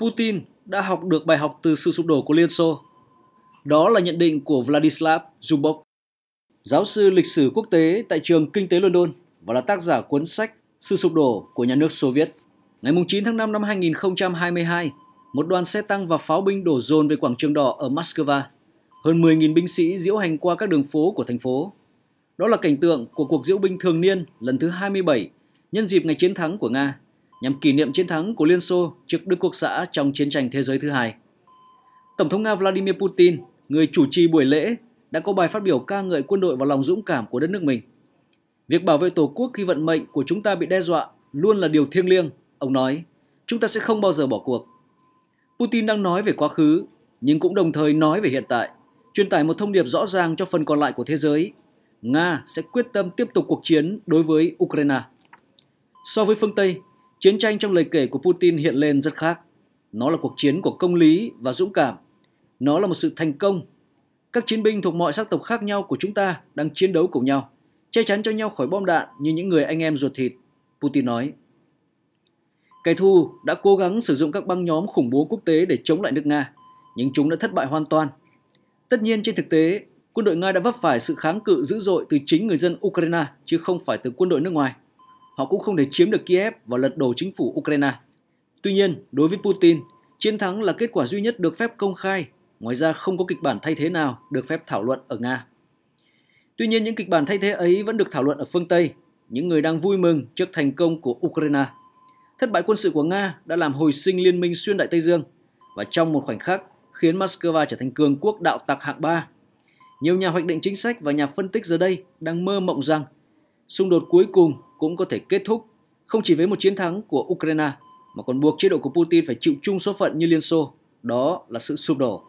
Putin đã học được bài học từ sự sụp đổ của Liên Xô. Đó là nhận định của Vladislav Zubov, giáo sư lịch sử quốc tế tại trường Kinh tế London và là tác giả cuốn sách Sự sụp đổ của nhà nước Xô Viết. Ngày 9 tháng 5 năm 2022, một đoàn xe tăng và pháo binh đổ dồn về quảng trường đỏ ở Moscow. Hơn 10.000 binh sĩ diễu hành qua các đường phố của thành phố. Đó là cảnh tượng của cuộc diễu binh thường niên lần thứ 27 nhân dịp ngày chiến thắng của Nga nhằm kỷ niệm chiến thắng của Liên Xô trước Đức Quốc xã trong chiến tranh thế giới thứ hai. Tổng thống Nga Vladimir Putin, người chủ trì buổi lễ, đã có bài phát biểu ca ngợi quân đội và lòng dũng cảm của đất nước mình. Việc bảo vệ Tổ quốc khi vận mệnh của chúng ta bị đe dọa luôn là điều thiêng liêng, ông nói. Chúng ta sẽ không bao giờ bỏ cuộc. Putin đang nói về quá khứ, nhưng cũng đồng thời nói về hiện tại, truyền tải một thông điệp rõ ràng cho phần còn lại của thế giới. Nga sẽ quyết tâm tiếp tục cuộc chiến đối với Ukraine. So với phương Tây, Chiến tranh trong lời kể của Putin hiện lên rất khác. Nó là cuộc chiến của công lý và dũng cảm. Nó là một sự thành công. Các chiến binh thuộc mọi sắc tộc khác nhau của chúng ta đang chiến đấu cùng nhau, che chắn cho nhau khỏi bom đạn như những người anh em ruột thịt, Putin nói. Kẻ thù đã cố gắng sử dụng các băng nhóm khủng bố quốc tế để chống lại nước Nga, nhưng chúng đã thất bại hoàn toàn. Tất nhiên trên thực tế, quân đội Nga đã vấp phải sự kháng cự dữ dội từ chính người dân Ukraine chứ không phải từ quân đội nước ngoài họ cũng không thể chiếm được Kiev và lật đổ chính phủ Ukraine. Tuy nhiên, đối với Putin, chiến thắng là kết quả duy nhất được phép công khai, ngoài ra không có kịch bản thay thế nào được phép thảo luận ở Nga. Tuy nhiên, những kịch bản thay thế ấy vẫn được thảo luận ở phương Tây, những người đang vui mừng trước thành công của Ukraine. Thất bại quân sự của Nga đã làm hồi sinh liên minh xuyên Đại Tây Dương và trong một khoảnh khắc khiến Moscow trở thành cường quốc đạo tặc hạng 3. Nhiều nhà hoạch định chính sách và nhà phân tích giờ đây đang mơ mộng rằng xung đột cuối cùng cũng có thể kết thúc không chỉ với một chiến thắng của Ukraine mà còn buộc chế độ của Putin phải chịu chung số phận như Liên Xô, đó là sự sụp đổ.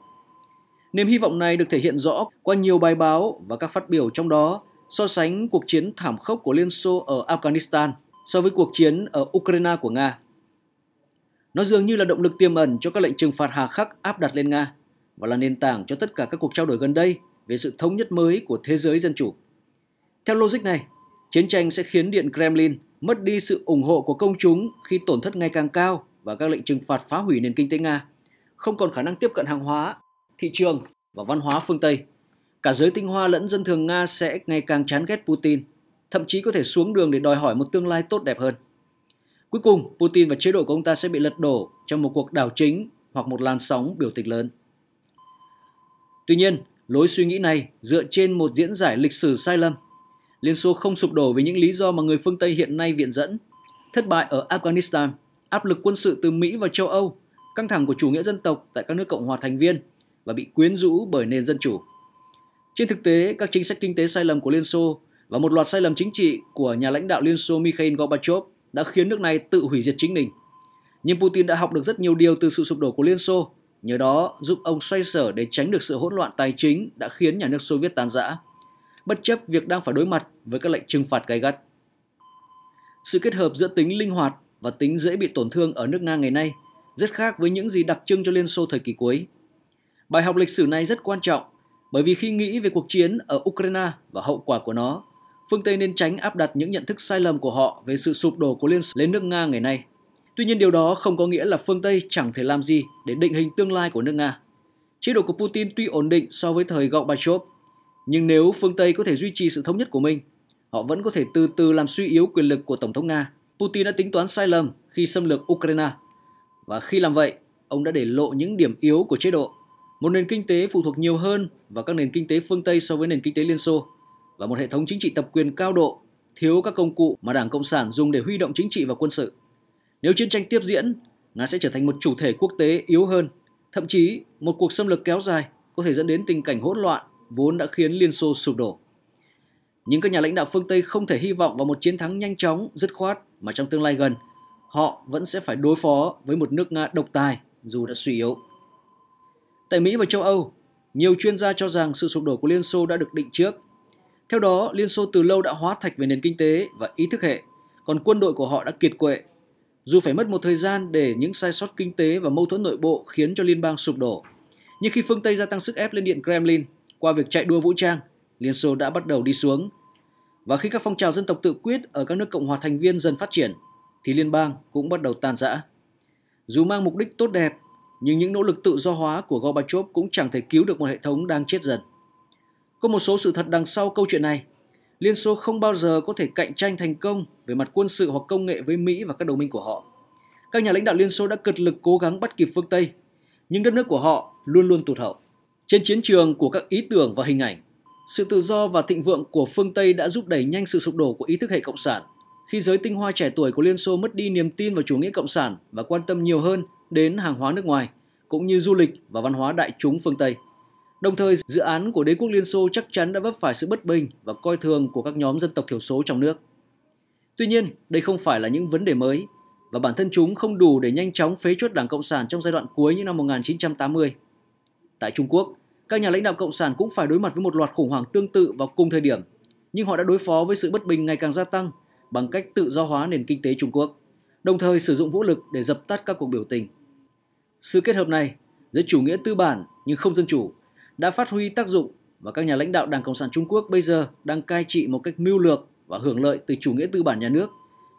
Niềm hy vọng này được thể hiện rõ qua nhiều bài báo và các phát biểu trong đó so sánh cuộc chiến thảm khốc của Liên Xô ở Afghanistan so với cuộc chiến ở Ukraine của Nga. Nó dường như là động lực tiềm ẩn cho các lệnh trừng phạt hà khắc áp đặt lên Nga và là nền tảng cho tất cả các cuộc trao đổi gần đây về sự thống nhất mới của thế giới dân chủ. Theo logic này, Chiến tranh sẽ khiến Điện Kremlin mất đi sự ủng hộ của công chúng khi tổn thất ngày càng cao và các lệnh trừng phạt phá hủy nền kinh tế Nga, không còn khả năng tiếp cận hàng hóa, thị trường và văn hóa phương Tây. Cả giới tinh hoa lẫn dân thường Nga sẽ ngày càng chán ghét Putin, thậm chí có thể xuống đường để đòi hỏi một tương lai tốt đẹp hơn. Cuối cùng, Putin và chế độ của ông ta sẽ bị lật đổ trong một cuộc đảo chính hoặc một làn sóng biểu tình lớn. Tuy nhiên, lối suy nghĩ này dựa trên một diễn giải lịch sử sai lầm Liên Xô không sụp đổ vì những lý do mà người phương Tây hiện nay viện dẫn. Thất bại ở Afghanistan, áp lực quân sự từ Mỹ và châu Âu, căng thẳng của chủ nghĩa dân tộc tại các nước Cộng hòa thành viên và bị quyến rũ bởi nền dân chủ. Trên thực tế, các chính sách kinh tế sai lầm của Liên Xô và một loạt sai lầm chính trị của nhà lãnh đạo Liên Xô Mikhail Gorbachev đã khiến nước này tự hủy diệt chính mình. Nhưng Putin đã học được rất nhiều điều từ sự sụp đổ của Liên Xô, nhờ đó giúp ông xoay sở để tránh được sự hỗn loạn tài chính đã khiến nhà nước Xô Viết tan rã bất chấp việc đang phải đối mặt với các lệnh trừng phạt gay gắt. Sự kết hợp giữa tính linh hoạt và tính dễ bị tổn thương ở nước Nga ngày nay rất khác với những gì đặc trưng cho Liên Xô thời kỳ cuối. Bài học lịch sử này rất quan trọng bởi vì khi nghĩ về cuộc chiến ở Ukraine và hậu quả của nó, phương Tây nên tránh áp đặt những nhận thức sai lầm của họ về sự sụp đổ của Liên Xô lên nước Nga ngày nay. Tuy nhiên điều đó không có nghĩa là phương Tây chẳng thể làm gì để định hình tương lai của nước Nga. Chế độ của Putin tuy ổn định so với thời Gorbachev nhưng nếu phương Tây có thể duy trì sự thống nhất của mình, họ vẫn có thể từ từ làm suy yếu quyền lực của Tổng thống Nga. Putin đã tính toán sai lầm khi xâm lược Ukraine. Và khi làm vậy, ông đã để lộ những điểm yếu của chế độ. Một nền kinh tế phụ thuộc nhiều hơn vào các nền kinh tế phương Tây so với nền kinh tế Liên Xô và một hệ thống chính trị tập quyền cao độ, thiếu các công cụ mà Đảng Cộng sản dùng để huy động chính trị và quân sự. Nếu chiến tranh tiếp diễn, Nga sẽ trở thành một chủ thể quốc tế yếu hơn, thậm chí một cuộc xâm lược kéo dài có thể dẫn đến tình cảnh hỗn loạn vốn đã khiến Liên Xô sụp đổ. Nhưng các nhà lãnh đạo phương Tây không thể hy vọng vào một chiến thắng nhanh chóng, dứt khoát mà trong tương lai gần, họ vẫn sẽ phải đối phó với một nước Nga độc tài dù đã suy yếu. Tại Mỹ và châu Âu, nhiều chuyên gia cho rằng sự sụp đổ của Liên Xô đã được định trước. Theo đó, Liên Xô từ lâu đã hóa thạch về nền kinh tế và ý thức hệ, còn quân đội của họ đã kiệt quệ. Dù phải mất một thời gian để những sai sót kinh tế và mâu thuẫn nội bộ khiến cho liên bang sụp đổ, nhưng khi phương Tây gia tăng sức ép lên Điện Kremlin, qua việc chạy đua vũ trang, Liên Xô đã bắt đầu đi xuống. Và khi các phong trào dân tộc tự quyết ở các nước Cộng hòa thành viên dần phát triển, thì liên bang cũng bắt đầu tan rã. Dù mang mục đích tốt đẹp, nhưng những nỗ lực tự do hóa của Gorbachev cũng chẳng thể cứu được một hệ thống đang chết dần. Có một số sự thật đằng sau câu chuyện này. Liên Xô không bao giờ có thể cạnh tranh thành công về mặt quân sự hoặc công nghệ với Mỹ và các đồng minh của họ. Các nhà lãnh đạo Liên Xô đã cực lực cố gắng bắt kịp phương Tây, nhưng đất nước của họ luôn luôn tụt hậu. Trên chiến trường của các ý tưởng và hình ảnh, sự tự do và thịnh vượng của phương Tây đã giúp đẩy nhanh sự sụp đổ của ý thức hệ cộng sản. Khi giới tinh hoa trẻ tuổi của Liên Xô mất đi niềm tin vào chủ nghĩa cộng sản và quan tâm nhiều hơn đến hàng hóa nước ngoài, cũng như du lịch và văn hóa đại chúng phương Tây. Đồng thời, dự án của đế quốc Liên Xô chắc chắn đã vấp phải sự bất bình và coi thường của các nhóm dân tộc thiểu số trong nước. Tuy nhiên, đây không phải là những vấn đề mới và bản thân chúng không đủ để nhanh chóng phế chuất Đảng Cộng sản trong giai đoạn cuối những năm 1980. Tại Trung Quốc, các nhà lãnh đạo cộng sản cũng phải đối mặt với một loạt khủng hoảng tương tự vào cùng thời điểm, nhưng họ đã đối phó với sự bất bình ngày càng gia tăng bằng cách tự do hóa nền kinh tế Trung Quốc, đồng thời sử dụng vũ lực để dập tắt các cuộc biểu tình. Sự kết hợp này giữa chủ nghĩa tư bản nhưng không dân chủ đã phát huy tác dụng và các nhà lãnh đạo Đảng Cộng sản Trung Quốc bây giờ đang cai trị một cách mưu lược và hưởng lợi từ chủ nghĩa tư bản nhà nước,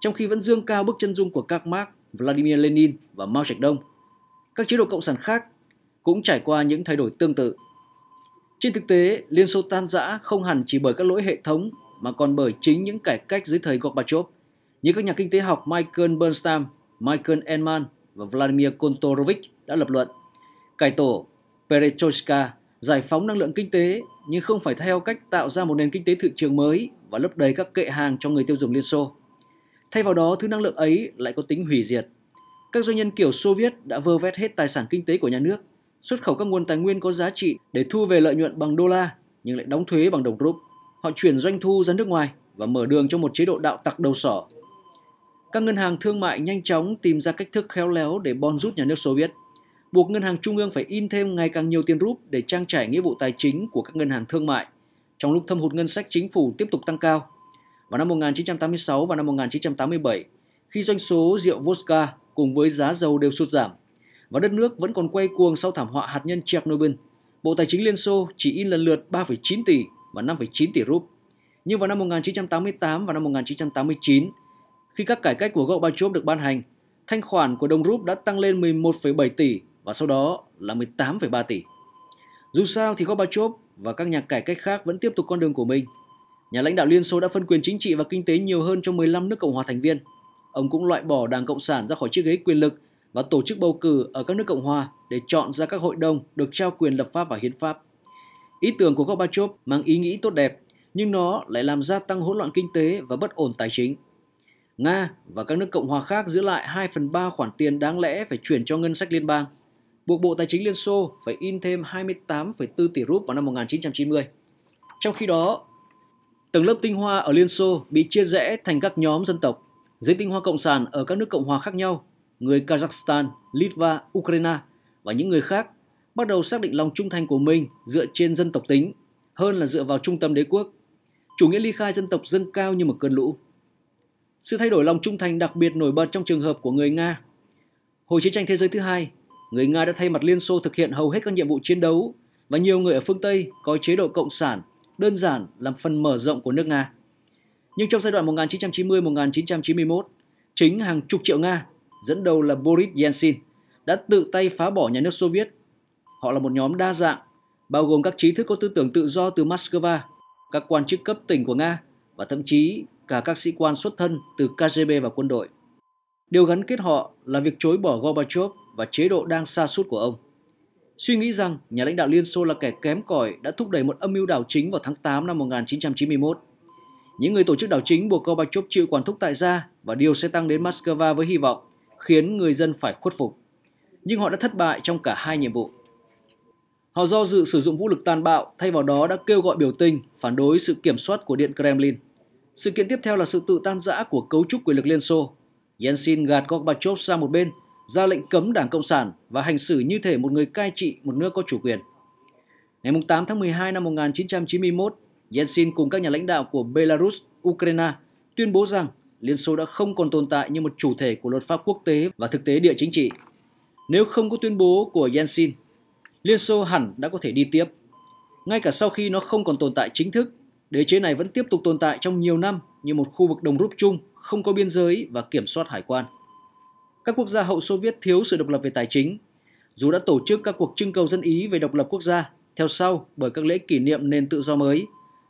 trong khi vẫn dương cao bức chân dung của các Marx, Vladimir Lenin và Mao Trạch Đông. Các chế độ cộng sản khác cũng trải qua những thay đổi tương tự. Trên thực tế, Liên Xô tan rã không hẳn chỉ bởi các lỗi hệ thống mà còn bởi chính những cải cách dưới thời Gorbachev. Như các nhà kinh tế học Michael Bernstein, Michael Enman và Vladimir Kontorovich đã lập luận, cải tổ perestroika giải phóng năng lượng kinh tế nhưng không phải theo cách tạo ra một nền kinh tế thị trường mới và lấp đầy các kệ hàng cho người tiêu dùng Liên Xô. Thay vào đó, thứ năng lượng ấy lại có tính hủy diệt. Các doanh nhân kiểu Soviet đã vơ vét hết tài sản kinh tế của nhà nước xuất khẩu các nguồn tài nguyên có giá trị để thu về lợi nhuận bằng đô la nhưng lại đóng thuế bằng đồng rúp. Họ chuyển doanh thu ra nước ngoài và mở đường cho một chế độ đạo tặc đầu sỏ. Các ngân hàng thương mại nhanh chóng tìm ra cách thức khéo léo để bon rút nhà nước Xô Viết, buộc ngân hàng trung ương phải in thêm ngày càng nhiều tiền rúp để trang trải nghĩa vụ tài chính của các ngân hàng thương mại, trong lúc thâm hụt ngân sách chính phủ tiếp tục tăng cao. Vào năm 1986 và năm 1987, khi doanh số rượu vodka cùng với giá dầu đều sụt giảm, và đất nước vẫn còn quay cuồng sau thảm họa hạt nhân Chernobyl. Bộ Tài chính Liên Xô chỉ in lần lượt 3,9 tỷ và 5,9 tỷ rúp. Nhưng vào năm 1988 và năm 1989, khi các cải cách của Gorbachev được ban hành, thanh khoản của đồng rúp đã tăng lên 11,7 tỷ và sau đó là 18,3 tỷ. Dù sao thì Gorbachev và các nhà cải cách khác vẫn tiếp tục con đường của mình. Nhà lãnh đạo Liên Xô đã phân quyền chính trị và kinh tế nhiều hơn cho 15 nước Cộng hòa thành viên. Ông cũng loại bỏ Đảng Cộng sản ra khỏi chiếc ghế quyền lực và tổ chức bầu cử ở các nước Cộng hòa để chọn ra các hội đồng được trao quyền lập pháp và hiến pháp. Ý tưởng của Gorbachev mang ý nghĩ tốt đẹp, nhưng nó lại làm gia tăng hỗn loạn kinh tế và bất ổn tài chính. Nga và các nước Cộng hòa khác giữ lại 2 phần 3 khoản tiền đáng lẽ phải chuyển cho ngân sách liên bang, buộc Bộ Tài chính Liên Xô phải in thêm 28,4 tỷ rúp vào năm 1990. Trong khi đó, tầng lớp tinh hoa ở Liên Xô bị chia rẽ thành các nhóm dân tộc. Giới tinh hoa cộng sản ở các nước Cộng hòa khác nhau người Kazakhstan, Litva, Ukraine và những người khác bắt đầu xác định lòng trung thành của mình dựa trên dân tộc tính hơn là dựa vào trung tâm đế quốc. Chủ nghĩa ly khai dân tộc dâng cao như một cơn lũ. Sự thay đổi lòng trung thành đặc biệt nổi bật trong trường hợp của người Nga. Hồi chiến tranh thế giới thứ hai, người Nga đã thay mặt Liên Xô thực hiện hầu hết các nhiệm vụ chiến đấu và nhiều người ở phương Tây coi chế độ cộng sản đơn giản làm phần mở rộng của nước Nga. Nhưng trong giai đoạn 1990-1991, chính hàng chục triệu Nga dẫn đầu là Boris Yeltsin, đã tự tay phá bỏ nhà nước Xô Viết. Họ là một nhóm đa dạng, bao gồm các trí thức có tư tưởng tự do từ Moscow, các quan chức cấp tỉnh của Nga và thậm chí cả các sĩ quan xuất thân từ KGB và quân đội. Điều gắn kết họ là việc chối bỏ Gorbachev và chế độ đang xa sút của ông. Suy nghĩ rằng nhà lãnh đạo Liên Xô là kẻ kém cỏi đã thúc đẩy một âm mưu đảo chính vào tháng 8 năm 1991. Những người tổ chức đảo chính buộc Gorbachev chịu quản thúc tại gia và điều sẽ tăng đến Moscow với hy vọng khiến người dân phải khuất phục. Nhưng họ đã thất bại trong cả hai nhiệm vụ. Họ do dự sử dụng vũ lực tàn bạo, thay vào đó đã kêu gọi biểu tình, phản đối sự kiểm soát của Điện Kremlin. Sự kiện tiếp theo là sự tự tan rã của cấu trúc quyền lực Liên Xô. Yeltsin gạt Gorbachev sang một bên, ra lệnh cấm Đảng Cộng sản và hành xử như thể một người cai trị một nước có chủ quyền. Ngày 8 tháng 12 năm 1991, Yeltsin cùng các nhà lãnh đạo của Belarus, Ukraine tuyên bố rằng Liên Xô đã không còn tồn tại như một chủ thể của luật pháp quốc tế và thực tế địa chính trị. Nếu không có tuyên bố của Yeltsin, Liên Xô hẳn đã có thể đi tiếp. Ngay cả sau khi nó không còn tồn tại chính thức, đế chế này vẫn tiếp tục tồn tại trong nhiều năm như một khu vực đồng rút chung, không có biên giới và kiểm soát hải quan. Các quốc gia hậu Xô Viết thiếu sự độc lập về tài chính, dù đã tổ chức các cuộc trưng cầu dân Ý về độc lập quốc gia, theo sau bởi các lễ kỷ niệm nền tự do mới.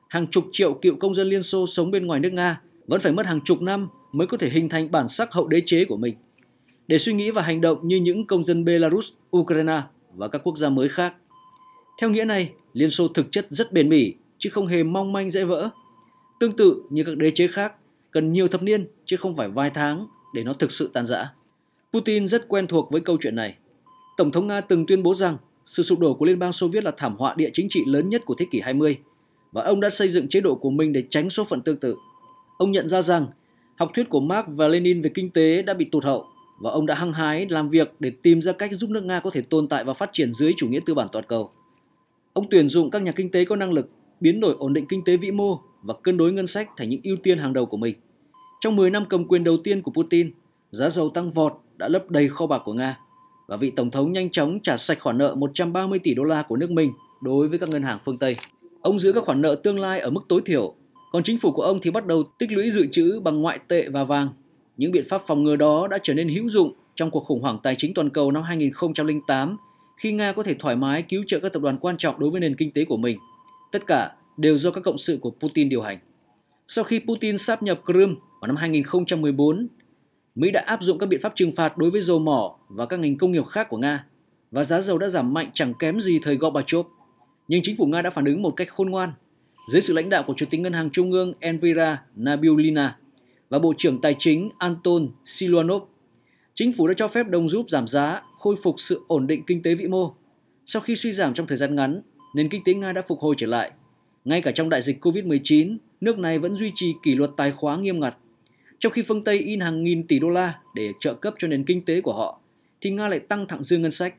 Hàng chục triệu cựu công dân Liên Xô sống bên ngoài nước Nga vẫn phải mất hàng chục năm mới có thể hình thành bản sắc hậu đế chế của mình, để suy nghĩ và hành động như những công dân Belarus, Ukraine và các quốc gia mới khác. Theo nghĩa này, Liên Xô thực chất rất bền bỉ, chứ không hề mong manh dễ vỡ. Tương tự như các đế chế khác, cần nhiều thập niên chứ không phải vài tháng để nó thực sự tan rã. Putin rất quen thuộc với câu chuyện này. Tổng thống Nga từng tuyên bố rằng sự sụp đổ của Liên bang Xô Viết là thảm họa địa chính trị lớn nhất của thế kỷ 20 và ông đã xây dựng chế độ của mình để tránh số phận tương tự ông nhận ra rằng học thuyết của Marx và Lenin về kinh tế đã bị tụt hậu và ông đã hăng hái làm việc để tìm ra cách giúp nước Nga có thể tồn tại và phát triển dưới chủ nghĩa tư bản toàn cầu. Ông tuyển dụng các nhà kinh tế có năng lực, biến đổi ổn định kinh tế vĩ mô và cân đối ngân sách thành những ưu tiên hàng đầu của mình. Trong 10 năm cầm quyền đầu tiên của Putin, giá dầu tăng vọt đã lấp đầy kho bạc của Nga và vị tổng thống nhanh chóng trả sạch khoản nợ 130 tỷ đô la của nước mình đối với các ngân hàng phương Tây. Ông giữ các khoản nợ tương lai ở mức tối thiểu còn chính phủ của ông thì bắt đầu tích lũy dự trữ bằng ngoại tệ và vàng. Những biện pháp phòng ngừa đó đã trở nên hữu dụng trong cuộc khủng hoảng tài chính toàn cầu năm 2008 khi Nga có thể thoải mái cứu trợ các tập đoàn quan trọng đối với nền kinh tế của mình. Tất cả đều do các cộng sự của Putin điều hành. Sau khi Putin sáp nhập Crimea vào năm 2014, Mỹ đã áp dụng các biện pháp trừng phạt đối với dầu mỏ và các ngành công nghiệp khác của Nga và giá dầu đã giảm mạnh chẳng kém gì thời Gorbachev. Nhưng chính phủ Nga đã phản ứng một cách khôn ngoan dưới sự lãnh đạo của Chủ tịch Ngân hàng Trung ương Envira Nabiulina và Bộ trưởng Tài chính Anton Siluanov, chính phủ đã cho phép đồng rúp giảm giá, khôi phục sự ổn định kinh tế vĩ mô. Sau khi suy giảm trong thời gian ngắn, nền kinh tế Nga đã phục hồi trở lại. Ngay cả trong đại dịch COVID-19, nước này vẫn duy trì kỷ luật tài khoá nghiêm ngặt. Trong khi phương Tây in hàng nghìn tỷ đô la để trợ cấp cho nền kinh tế của họ, thì Nga lại tăng thẳng dư ngân sách.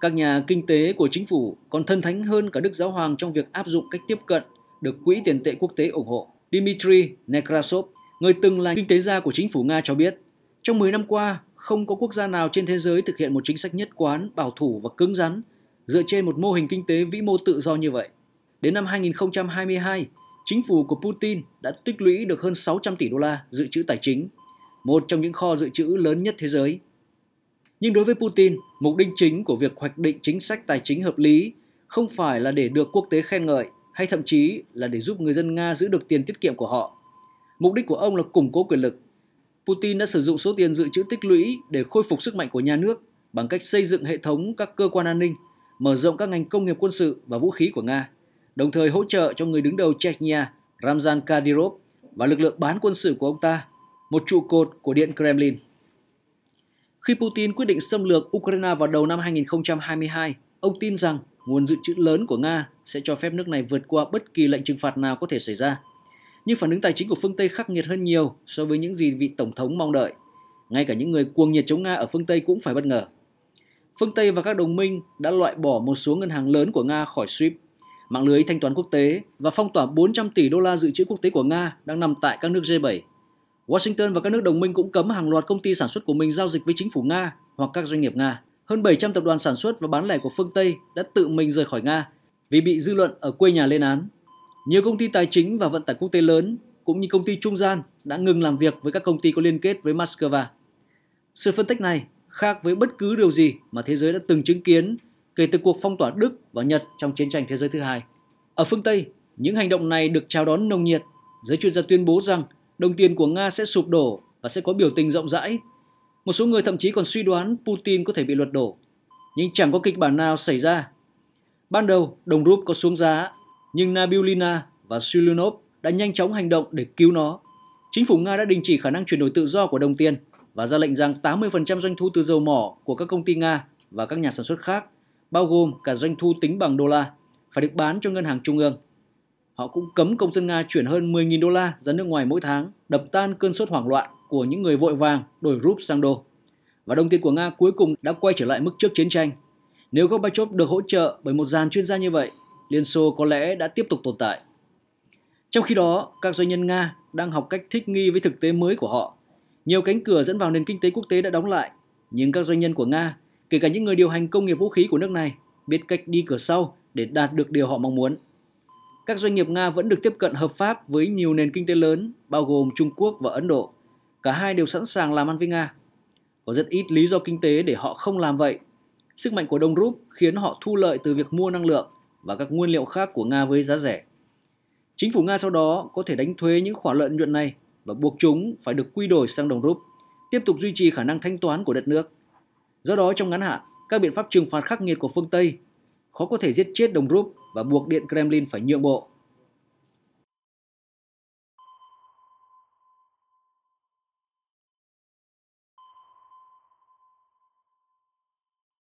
Các nhà kinh tế của chính phủ còn thân thánh hơn cả Đức Giáo Hoàng trong việc áp dụng cách tiếp cận được Quỹ tiền tệ quốc tế ủng hộ. Dmitry Nekrasov, người từng là kinh tế gia của chính phủ Nga cho biết, trong 10 năm qua, không có quốc gia nào trên thế giới thực hiện một chính sách nhất quán, bảo thủ và cứng rắn dựa trên một mô hình kinh tế vĩ mô tự do như vậy. Đến năm 2022, chính phủ của Putin đã tích lũy được hơn 600 tỷ đô la dự trữ tài chính, một trong những kho dự trữ lớn nhất thế giới. Nhưng đối với Putin, mục đích chính của việc hoạch định chính sách tài chính hợp lý không phải là để được quốc tế khen ngợi hay thậm chí là để giúp người dân Nga giữ được tiền tiết kiệm của họ. Mục đích của ông là củng cố quyền lực. Putin đã sử dụng số tiền dự trữ tích lũy để khôi phục sức mạnh của nhà nước bằng cách xây dựng hệ thống các cơ quan an ninh, mở rộng các ngành công nghiệp quân sự và vũ khí của Nga, đồng thời hỗ trợ cho người đứng đầu Chechnya Ramzan Kadyrov và lực lượng bán quân sự của ông ta, một trụ cột của Điện Kremlin. Khi Putin quyết định xâm lược Ukraine vào đầu năm 2022, ông tin rằng nguồn dự trữ lớn của Nga sẽ cho phép nước này vượt qua bất kỳ lệnh trừng phạt nào có thể xảy ra. Nhưng phản ứng tài chính của phương Tây khắc nghiệt hơn nhiều so với những gì vị Tổng thống mong đợi. Ngay cả những người cuồng nhiệt chống Nga ở phương Tây cũng phải bất ngờ. Phương Tây và các đồng minh đã loại bỏ một số ngân hàng lớn của Nga khỏi SWIFT. Mạng lưới thanh toán quốc tế và phong tỏa 400 tỷ đô la dự trữ quốc tế của Nga đang nằm tại các nước G7. Washington và các nước đồng minh cũng cấm hàng loạt công ty sản xuất của mình giao dịch với chính phủ Nga hoặc các doanh nghiệp Nga hơn 700 tập đoàn sản xuất và bán lẻ của phương Tây đã tự mình rời khỏi Nga vì bị dư luận ở quê nhà lên án. Nhiều công ty tài chính và vận tải quốc tế lớn cũng như công ty trung gian đã ngừng làm việc với các công ty có liên kết với Moscow. Sự phân tích này khác với bất cứ điều gì mà thế giới đã từng chứng kiến kể từ cuộc phong tỏa Đức và Nhật trong chiến tranh thế giới thứ hai. Ở phương Tây, những hành động này được chào đón nồng nhiệt. Giới chuyên gia tuyên bố rằng đồng tiền của Nga sẽ sụp đổ và sẽ có biểu tình rộng rãi một số người thậm chí còn suy đoán Putin có thể bị luật đổ. Nhưng chẳng có kịch bản nào xảy ra. Ban đầu, đồng rúp có xuống giá, nhưng Nabilina và Silunov đã nhanh chóng hành động để cứu nó. Chính phủ Nga đã đình chỉ khả năng chuyển đổi tự do của đồng tiền và ra lệnh rằng 80% doanh thu từ dầu mỏ của các công ty Nga và các nhà sản xuất khác, bao gồm cả doanh thu tính bằng đô la, phải được bán cho ngân hàng trung ương. Họ cũng cấm công dân Nga chuyển hơn 10.000 đô la ra nước ngoài mỗi tháng, đập tan cơn sốt hoảng loạn của những người vội vàng đổi rúp sang đô. Và đồng tiền của Nga cuối cùng đã quay trở lại mức trước chiến tranh. Nếu Gorbachev được hỗ trợ bởi một dàn chuyên gia như vậy, Liên Xô có lẽ đã tiếp tục tồn tại. Trong khi đó, các doanh nhân Nga đang học cách thích nghi với thực tế mới của họ. Nhiều cánh cửa dẫn vào nền kinh tế quốc tế đã đóng lại, nhưng các doanh nhân của Nga, kể cả những người điều hành công nghiệp vũ khí của nước này, biết cách đi cửa sau để đạt được điều họ mong muốn. Các doanh nghiệp Nga vẫn được tiếp cận hợp pháp với nhiều nền kinh tế lớn, bao gồm Trung Quốc và Ấn Độ. Cả hai đều sẵn sàng làm ăn với Nga. Có rất ít lý do kinh tế để họ không làm vậy. Sức mạnh của đồng rúp khiến họ thu lợi từ việc mua năng lượng và các nguyên liệu khác của Nga với giá rẻ. Chính phủ Nga sau đó có thể đánh thuế những khoản lợi nhuận này và buộc chúng phải được quy đổi sang đồng rúp, tiếp tục duy trì khả năng thanh toán của đất nước. Do đó trong ngắn hạn, các biện pháp trừng phạt khắc nghiệt của phương Tây khó có thể giết chết đồng rúp và buộc Điện Kremlin phải nhượng bộ